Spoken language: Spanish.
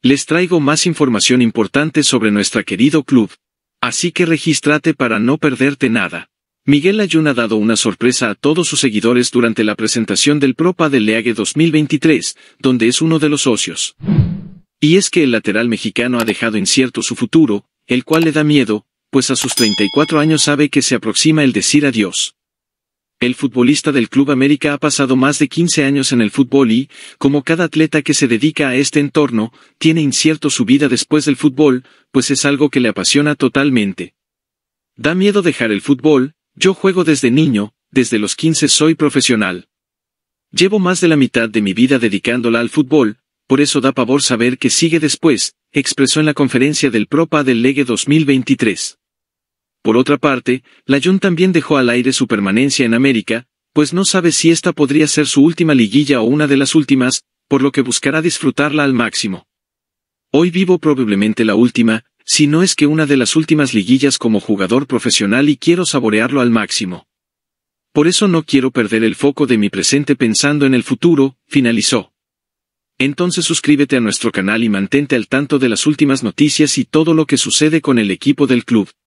Les traigo más información importante sobre nuestro querido club, así que regístrate para no perderte nada. Miguel Ayun ha dado una sorpresa a todos sus seguidores durante la presentación del Propa del League 2023, donde es uno de los socios. Y es que el lateral mexicano ha dejado incierto su futuro, el cual le da miedo, pues a sus 34 años sabe que se aproxima el decir adiós. El futbolista del Club América ha pasado más de 15 años en el fútbol y, como cada atleta que se dedica a este entorno, tiene incierto su vida después del fútbol, pues es algo que le apasiona totalmente. Da miedo dejar el fútbol, yo juego desde niño, desde los 15 soy profesional. Llevo más de la mitad de mi vida dedicándola al fútbol, por eso da pavor saber que sigue después, expresó en la conferencia del Propa del Legue 2023. Por otra parte, Layun también dejó al aire su permanencia en América, pues no sabe si esta podría ser su última liguilla o una de las últimas, por lo que buscará disfrutarla al máximo. Hoy vivo probablemente la última, si no es que una de las últimas liguillas como jugador profesional y quiero saborearlo al máximo. Por eso no quiero perder el foco de mi presente pensando en el futuro, finalizó. Entonces suscríbete a nuestro canal y mantente al tanto de las últimas noticias y todo lo que sucede con el equipo del club.